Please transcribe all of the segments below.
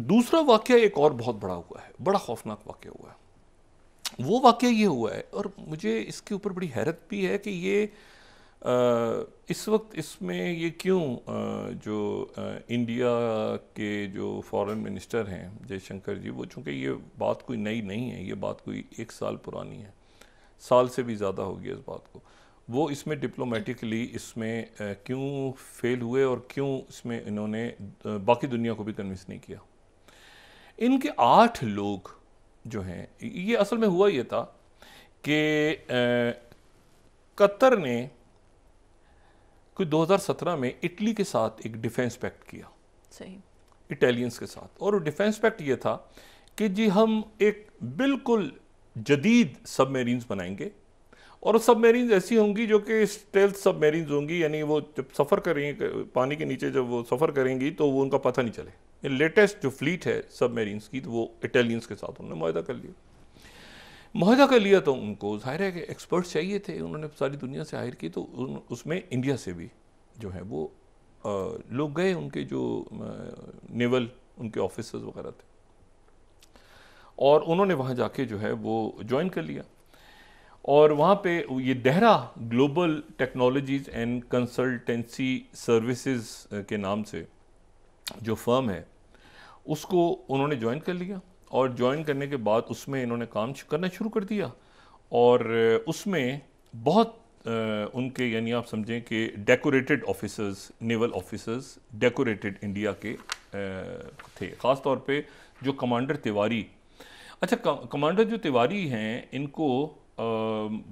दूसरा वाक्य एक और बहुत बड़ा हुआ है बड़ा खौफनाक वाक्य हुआ है वो वाक्य ये हुआ है और मुझे इसके ऊपर बड़ी हैरत भी है कि ये आ, इस वक्त इसमें ये क्यों जो आ, इंडिया के जो फॉरेन मिनिस्टर हैं जयशंकर जी वो चूँकि ये बात कोई नई नहीं है ये बात कोई एक साल पुरानी है साल से भी ज़्यादा होगी इस बात को वो इसमें डिप्लोमेटिकली इसमें क्यों फेल हुए और क्यों इसमें इन्होंने बाकी दुनिया को भी कन्विंस नहीं किया इनके आठ लोग जो हैं ये असल में हुआ ये था कि कतर ने कोई 2017 में इटली के साथ एक डिफेंस पैक्ट किया सही इटालियंस के साथ और डिफेंस पैक्ट ये था कि जी हम एक बिल्कुल जदीद सबमरीन्स बनाएंगे और सबमरीन ऐसी होंगी जो कि स्टेल्थ सबमरीन्स होंगी यानी वो जब सफ़र करेंगे पानी के नीचे जब वो सफ़र करेंगी तो वो उनका पता नहीं चले लेटेस्ट जो फ्लीट है सबमरीन्स की तो वो इटालियंस के साथ उन्होंने माहिदा कर लिया माहा कर लिया तो उनको ज़ाहिर है कि एक्सपर्ट्स चाहिए थे उन्होंने सारी दुनिया से हायर की तो उन, उसमें इंडिया से भी जो है वो आ, लोग गए उनके जो नेवल उनके ऑफिसर्स वगैरह थे और उन्होंने वहाँ जाके जो है वो ज्वाइन कर लिया और वहाँ पे ये Dahra global technologies and consultancy services के नाम से जो फर्म है उसको उन्होंने ज्वाइन कर लिया और ज्वाइन करने के बाद उसमें इन्होंने काम करना शुरू कर दिया और उसमें बहुत उनके यानी आप समझें कि decorated officers naval officers decorated India के थे ख़ास तौर पे जो कमांडर तिवारी अच्छा कमांडर जो तिवारी हैं इनको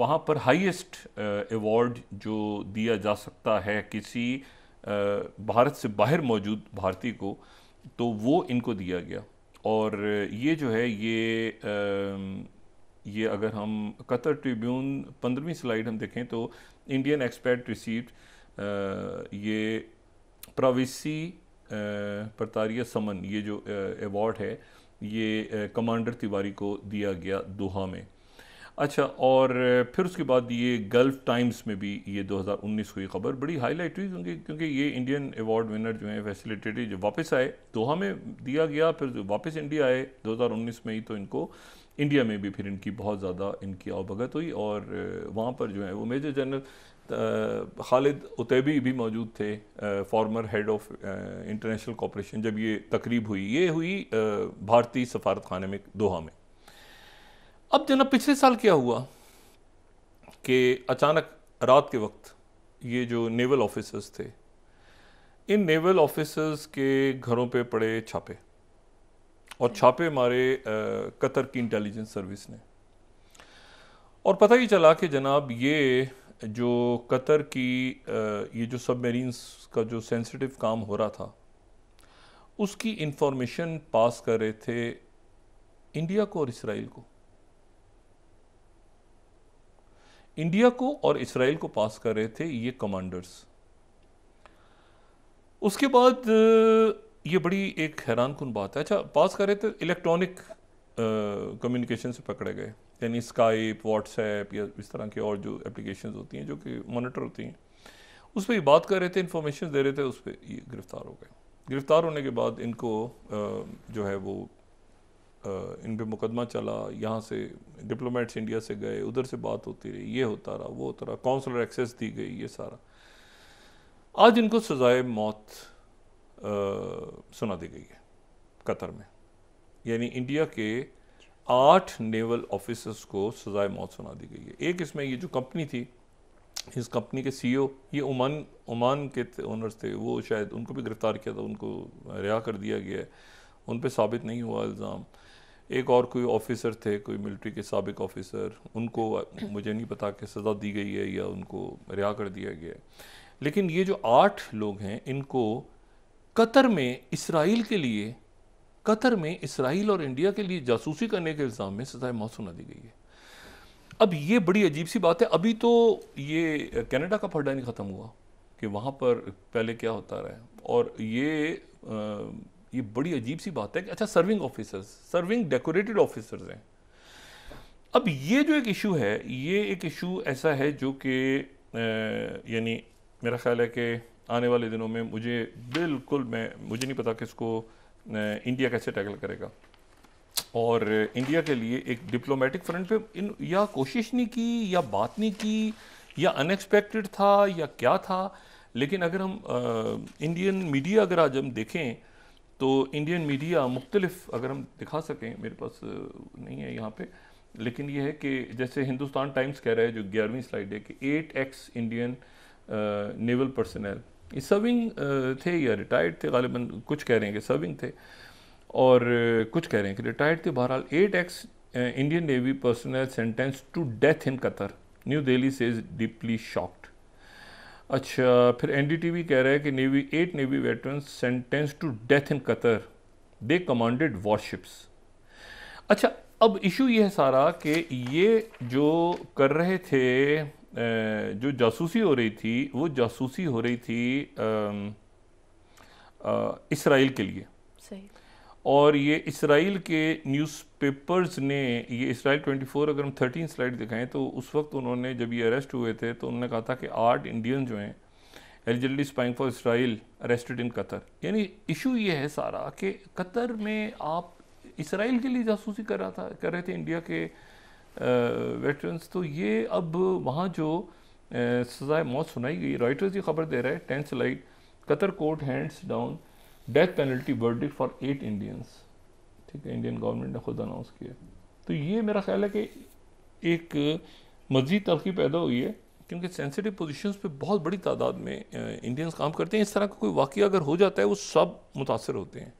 वहाँ पर हाईएस्ट अवार्ड जो दिया जा सकता है किसी भारत से बाहर मौजूद भारती को तो वो इनको दिया गया और ये जो है ये आ, ये अगर हम कतर ट्रिब्यून पंद्रहवीं स्लाइड हम देखें तो इंडियन एक्सपर्ट रिसीव ये प्राविसी प्रतारिया समन ये जो अवार्ड है ये कमांडर तिवारी को दिया गया दोहा में अच्छा और फिर उसके बाद ये गल्फ़ टाइम्स में भी ये 2019 उन्नीस हुई ख़बर बड़ी हाईलाइट हुई क्योंकि क्योंकि ये इंडियन अवार्ड विनर जो है फैसिलिटेटिव जो वापस आए दोहा में दिया गया फिर वापस इंडिया आए 2019 में ही तो इनको इंडिया में भी फिर इनकी बहुत ज़्यादा इनकी आवभगत हुई और वहाँ पर जो है वो मेजर जनरल खालिद उतैबी भी मौजूद थे former head of international cooperation जब ये तकरीब हुई ये हुई भारतीय सफारत खाने में दोहा में अब जना पिछले साल क्या हुआ कि अचानक रात के वक्त ये जो नेवल ऑफिसर्स थे इन नेवल ऑफिसर्स के घरों पे पड़े छापे और छापे मारे कतर की इंटेलिजेंस सर्विस ने और पता ही चला कि जनाब ये जो कतर की ये जो सबमरीन्स का जो सेंसिटिव काम हो रहा था उसकी इंफॉर्मेशन पास कर रहे थे इंडिया को और इसराइल को इंडिया को और इसराइल को पास कर रहे थे ये कमांडर्स उसके बाद ये बड़ी एक हैरान कन बात है अच्छा पास कर रहे थे इलेक्ट्रॉनिक कम्युनिकेशन से पकड़े गए यानी स्काइप व्हाट्सएप या इस तरह के और जो एप्लीकेशन होती हैं जो कि मोनिटर होती हैं उस पर बात कर रहे थे इंफॉर्मेशन दे रहे थे उस पर ये गिरफ़्तार हो गए गिरफ़्तार होने के बाद इनको आ, जो है वो इन पर मुकदमा चला यहाँ से डिप्लोमेट्स इंडिया से गए उधर से बात होती रही ये होता रहा वो होता रहा काउंसलर एक्सेस दी गई ये सारा आज इनको सजाए मौत आ, सुना दी गई है कतर में यानी इंडिया के आठ नेवल ऑफिसर्स को सजाए मौत सुना दी गई है एक इसमें ये जो कंपनी थी इस कंपनी के सीईओ e ये ओमान ओमान के ओनर्स थे वो शायद उनको भी गिरफ़्तार किया था उनको रिहा कर दिया गया है उन पर साबित नहीं हुआ इल्ज़ाम एक और कोई ऑफिसर थे कोई मिलिट्री के सबक ऑफिसर उनको मुझे नहीं पता कि सज़ा दी गई है या उनको रिहा कर दिया गया है लेकिन ये जो आठ लोग हैं इनको कतर में इसराइल के लिए कतर में इसराइल और इंडिया के लिए जासूसी करने के इल्ज़ाम में सज़ाए मौसू दी गई है अब ये बड़ी अजीब सी बात है अभी तो ये कनाडा का पर्डा नहीं ख़त्म हुआ कि वहाँ पर पहले क्या होता रहा है और ये आ, ये बड़ी अजीब सी बात है कि अच्छा serving officers serving decorated officers हैं अब ये जो एक इशू है ये एक इशू ऐसा है जो कि यानी मेरा ख्याल है कि आने वाले दिनों में मुझे बिल्कुल मैं मुझे नहीं पता कि इसको इंडिया कैसे टैकल करेगा और इंडिया के लिए एक डिप्लोमेटिक फ्रंट पे इन या कोशिश नहीं की या बात नहीं की या अनएक्सपेक्टेड था या क्या था लेकिन अगर हम आ, इंडियन मीडिया अगर आज हम देखें तो इंडियन मीडिया मुख्तलिफ अगर हम दिखा सकें मेरे पास नहीं है यहाँ पे लेकिन यह है कि जैसे हिंदुस्तान टाइम्स कह रहा है जो ग्यारहवीं स्लाइड है कि eight ex Indian naval personnel ये सर्विंग थे या रिटायर्ड थे गालिबा कुछ कह रहे हैं कि सर्विंग थे और कुछ कह रहे हैं कि रिटायर्ड थे बहरहाल eight ex Indian navy personnel sentence to death in Qatar new Delhi से इज़ डीपली शॉक्ड अच्छा फिर एनडीटीवी कह रहा है कि navy eight navy veteran sentence to death in Qatar they commanded warships अच्छा अब इशू ये है सारा कि ये जो कर रहे थे जो जासूसी हो रही थी वो जासूसी हो रही थी इसराइल के लिए और ये इसराइल के न्यूज़पेपर्स ने ये इसराइल 24 अगर हम 13 स्लाइड दिखाएं तो उस वक्त उन्होंने जब ये अरेस्ट हुए थे तो उन्होंने कहा था कि आठ इंडियन जो हैं allegedly spying for Israel arrested in Qatar यानी इशू ये है सारा कि कतर में आप इसराइल के लिए जासूसी कर रहा था कर रहे थे इंडिया के वेटरन्स तो ये अब वहाँ जो सजाए मौत सुनाई गई रॉयटर्स ये खबर दे रहा है tenth slide Qatar court hands down death penalty बर्थडे फॉर एट इंडियंस ठीक है इंडियन गवर्नमेंट ने खुद अनाउंस किया तो ये मेरा ख्याल है कि एक मज़ीद तरक्की पैदा हुई है क्योंकि सेंसिटिव पोजीशंस पे बहुत बड़ी तादाद में इंडियंस काम करते हैं इस तरह का कोई वाक्य अगर हो जाता है वो सब मुतासर होते हैं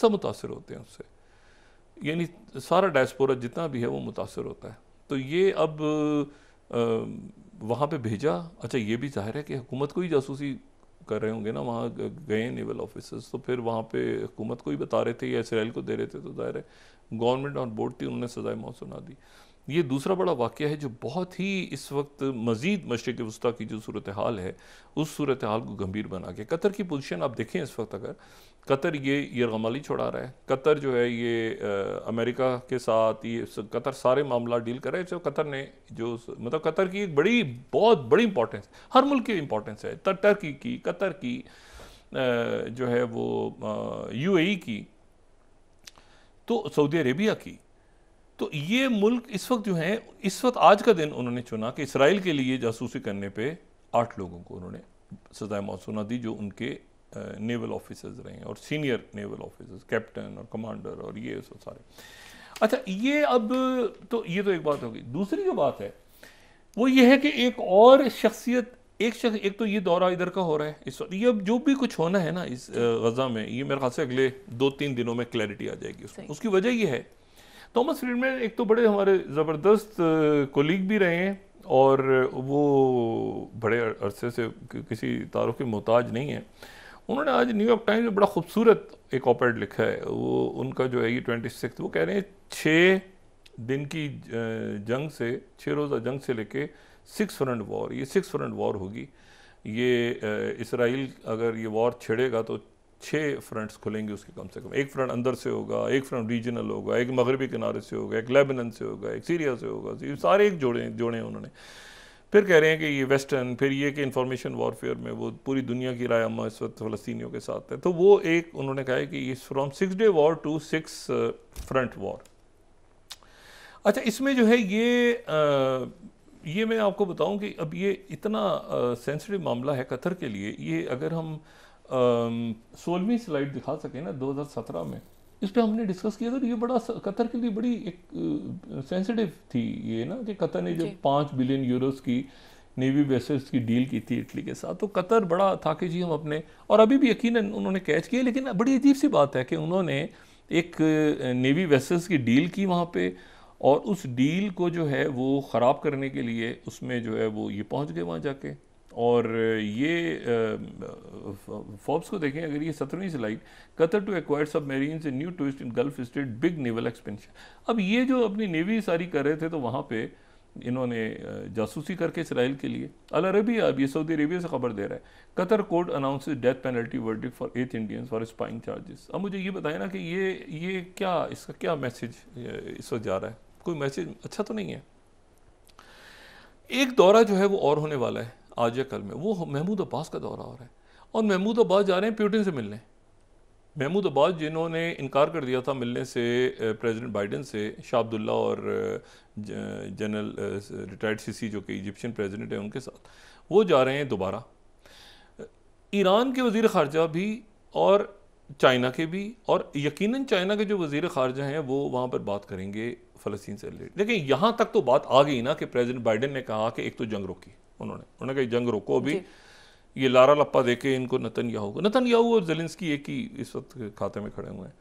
सब मुतासर होते हैं उससे यानी सारा डायस्पोरा जितना भी है वो मुतासर होता है तो ये अब वहाँ पे भेजा अच्छा ये भी जाहिर है कि हुकूमत को ही जासूसी कर रहे होंगे ना वहाँ गए नेवल ऑफिसर्स तो फिर वहाँ पे हुकूमत को ही बता रहे थे या इसराइल को दे रहे थे तो जाहिर है गवर्नमेंट और बोर्ड थी उन्होंने सजाए मौत सुना दी ये दूसरा बड़ा वाक़ है जो बहुत ही इस वक्त मज़ीद मशरक़ वस्ती की जो सूरत हाल है उस सूरत हाल को गंभीर बना के कतर की पोजिशन आप देखें इस वक्त अगर कतर ये ही छोड़ा रहा है कतर जो है ये आ, अमेरिका के साथ ये कतर सारे मामला डील कर रहे हैं जो कतर ने जो मतलब कतर की एक बड़ी बहुत बड़ी इंपॉर्टेंस हर मुल्क की इंपॉर्टेंस है टर्की की कतर की आ, जो है वो यूएई की तो सऊदी अरेबिया की तो ये मुल्क इस वक्त जो है इस वक्त आज का दिन उन्होंने चुना कि इसराइल के लिए जासूसी करने पर आठ लोगों को उन्होंने सजाए मौसूना दी जो उनके नेवल ऑफिसर्स रहे हैं और सीनियर नेवल ऑफिसर्स कैप्टन और कमांडर और ये सब सारे अच्छा ये अब तो ये तो एक बात होगी दूसरी जो बात है वो ये है कि एक और शख्सियत एक शख्स एक तो ये दौरा इधर का हो रहा है इस वक्त ये अब जो भी कुछ होना है ना इस गज़ा में ये मेरे ख्याल से अगले दो तीन दिनों में क्लैरिटी आ जाएगी उसमें उसकी वजह ये है थॉमस फ्रीडमैन एक तो बड़े हमारे ज़बरदस्त कोलीग भी रहे हैं और वो बड़े अरसे से किसी तारों के मोहताज नहीं है उन्होंने आज न्यूयॉर्क टाइम्स में बड़ा खूबसूरत एक ऑपरेट लिखा है वो उनका जो है ये ट्वेंटी सिक्स वो कह रहे हैं छः दिन की जंग से छः रोज़ा जंग से लेके सिक्स फ्रंट वॉर ये सिक्स फ्रंट वॉर होगी ये इसराइल अगर ये वॉर छेड़ेगा तो छः फ्रंट्स खुलेंगे उसके कम से कम एक फ्रंट अंदर से होगा एक फ्रंट रीजनल होगा एक मगरबी किनारे से होगा एक लेबनन से होगा एक सीरिया से होगा सारे एक जोड़े जोड़े उन्होंने फिर कह रहे हैं कि ये वेस्टर्न फिर ये कि इंफॉर्मेशन वॉरफेयर में वो पूरी दुनिया की राय अम्मा इस वक्त फलस्तियों के साथ है तो वो एक उन्होंने कहा है कि इस from six day war to six front war अच्छा इसमें जो है ये आ, uh, ये मैं आपको बताऊं कि अब ये इतना सेंसिटिव uh, मामला है कतर के लिए ये अगर हम um, सोलहवीं स्लाइड दिखा सकें ना दो में इस पर हमने डिस्कस किया था तो ये बड़ा कतर के लिए बड़ी एक सेंसिटिव थी ये ना कि कतर ने जब पाँच बिलियन यूरोस की नेवी वेसल्स की डील की थी इटली के साथ तो कतर बड़ा था कि जी हम अपने और अभी भी यकीन उन्होंने कैच किया लेकिन बड़ी अजीब सी बात है कि उन्होंने एक नेवी वेसल्स की डील की वहाँ पर और उस डील को जो है वो ख़राब करने के लिए उसमें जो है वो ये पहुँच गए वहाँ जाके और ये फोर्ब्स को देखें अगर ये सत्रहवीं slide Qatar to acquire submarines new tourist in Gulf state big naval expansion अब ये जो अपनी नेवी सारी कर रहे थे तो वहाँ पे इन्होंने जासूसी करके इसराइल के लिए अल अरबिया अब ये सऊदी अरेबिया से खबर दे रहा है Qatar court announce death penalty verdict for eight Indians for spying charges अब मुझे ये बताए ना कि ये ये क्या इसका क्या मैसेज इस वक्त जा रहा है कोई मैसेज अच्छा तो नहीं है एक दौरा जो है वो और होने वाला है आज या कल में वो महमूद अब्बास का दौरा हो रहा है और महमूद अब्बास जा रहे हैं प्यूटिन से मिलने महमूद अब्बास जिन्होंने इनकार कर दिया था मिलने से प्रेसिडेंट बाइडन से शाह अब्दुल्ला और जनरल रिटायर्ड सीसी जो कि इजिप्शियन प्रेसिडेंट हैं उनके साथ वो जा रहे हैं दोबारा ईरान के वजीर खारजा भी और चाइना के भी और यकीनन चाइना के जो वजीर खारजा हैं वो वहाँ पर बात करेंगे फ़लस्तीन से रिलेटेड लेकिन यहाँ तक तो बात आ गई ना कि प्रेजिडेंट बाइडन ने कहा कि एक तो जंग रोकी उन्होंने उन्होंने कहा जंग रोको अभी ये लारा लप्पा देके इनको नतन याहू को नतन याहू और जेलिंसकी एक ही इस वक्त खाते में खड़े हुए हैं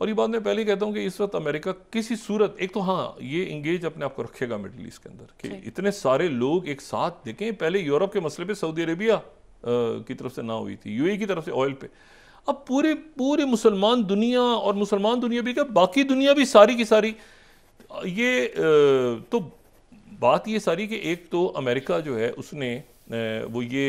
और ये बात मैं पहले कहता हूँ कि इस वक्त अमेरिका किसी सूरत एक तो हाँ ये इंगेज अपने आप को रखेगा मिडल ईस्ट के अंदर कि इतने सारे लोग एक साथ देखें पहले यूरोप के मसले पे सऊदी अरेबिया की तरफ से ना हुई थी यू की तरफ से ऑयल पे अब पूरे पूरे मुसलमान दुनिया और मुसलमान दुनिया भी क्या बाकी दुनिया भी सारी की सारी ये तो बात ये सारी कि एक तो अमेरिका जो है उसने वो ये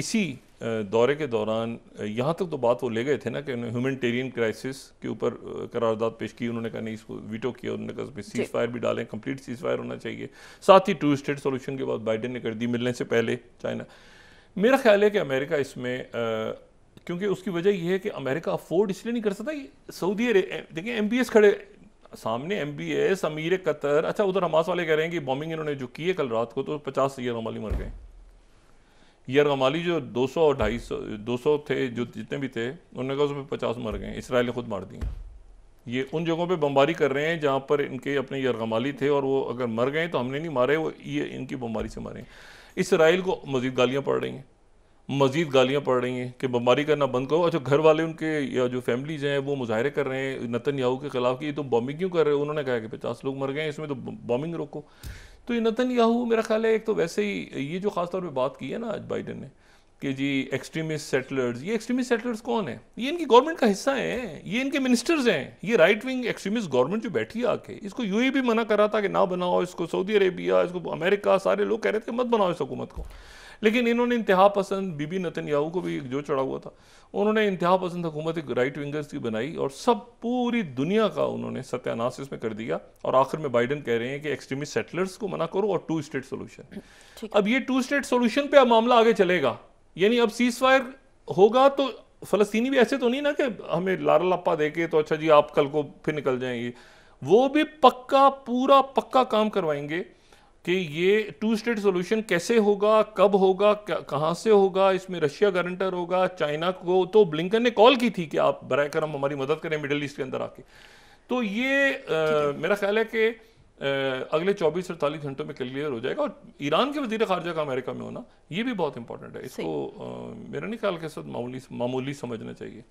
इसी दौरे के दौरान यहाँ तक तो बात वो ले गए थे ना कि उन्होंने ह्यूमनिटेरियन क्राइसिस के ऊपर करारदाद पेश की उन्होंने कहा नहीं इसको वीटो किया उन्होंने कहा उसमें सीज फायर भी डालें कंप्लीट सीज फायर होना चाहिए साथ ही टू स्टेट सोल्यूशन के बाद बाइडन ने कर दी मिलने से पहले चाइना मेरा ख्याल है कि अमेरिका इसमें क्योंकि उसकी वजह यह है कि अमेरिका अफोर्ड इसलिए नहीं कर सकता सऊदी अरे देखिए एम खड़े सामने एम बी एस अमीर कतर अच्छा उधर हमास वाले कह रहे हैं कि बॉम्बिंग इन्होंने जो की है कल रात को तो पचास यरगमाली मर गए यरगमाली जो दो सौ और ढाई सौ दो सौ थे जो जितने भी थे उन्होंने कहा उसमें पचास मर गए इसराइल ने खुद मार दिए ये उन जगहों पे बमबारी कर रहे हैं जहाँ पर इनके अपने यरगमाली थे और वो अगर मर गए तो हमने नहीं मारे वो ये इनकी बमबारी से मारे इसराइल को मजीद गालियाँ पड़ रही हैं मज़ीद गालियाँ पड़ रही हैं कि बमारी करना बंद करो अच्छा घर वाले उनके या जो फैमिलीज हैं वो मुजाहरे कर रहे हैं नतन याहू के खिलाफ कि ये तो बॉम्बिंग क्यों कर रहे हैं उन्होंने कहा कि पचास लोग मर गए हैं इसमें तो बॉम्बिंग रोको तो ये नतन याहू मेरा ख्याल है एक तो वैसे ही ये जो खासतौर पर बात की है ना आज बाइडन ने कि जी एक्सट्रीमिस्ट सेटलर्स ये एक्सट्रीमिस्ट सेटलर्स कौन है ये इनकी गवर्नमेंट का हिस्सा है ये इनके मिनिस्टर्स हैं ये राइट विंग एक्सट्रीमिस्ट गवर्नमेंट जो बैठी है आके इसको यू भी मना कर रहा था कि ना बनाओ इसको सऊदी अरेबिया इसको अमेरिका सारे लोग कह रहे थे मत बनाओ इस हुकूमत को लेकिन इन्होंने इंतहा पसंद बीबी याहू को भी एक जो चढ़ा हुआ था उन्होंने इंतहा पसंद हुकूमत एक राइट विंगर्स की बनाई और सब पूरी दुनिया का उन्होंने सत्यानाश इसमें कर दिया और आखिर में बाइडन कह रहे हैं कि एक्सट्रीमिस्ट सेटलर्स को मना करो और टू स्टेट सोल्यूशन अब ये टू स्टेट सोल्यूशन पर अब मामला आगे चलेगा यानी अब सीज फायर होगा तो फलस्तीनी भी ऐसे तो नहीं ना कि हमें लारा लप्पा दे के तो अच्छा जी आप कल को फिर निकल जाएंगे वो भी पक्का पूरा पक्का काम करवाएंगे कि ये टू स्टेट सोल्यूशन कैसे होगा कब होगा कहाँ से होगा इसमें रशिया गारंटर होगा चाइना को तो ब्लिंकन ने कॉल की थी कि आप बर करम हमारी मदद करें मिडल ईस्ट के अंदर आके तो ये आ, मेरा ख्याल है कि अगले 24 अड़तालीस घंटों में क्लियर हो जाएगा और ईरान के वजीर खारजा का अमेरिका में होना ये भी बहुत इंपॉर्टेंट है इसको आ, मेरा नहीं ख्याल के साथ मामूली मामूली समझना चाहिए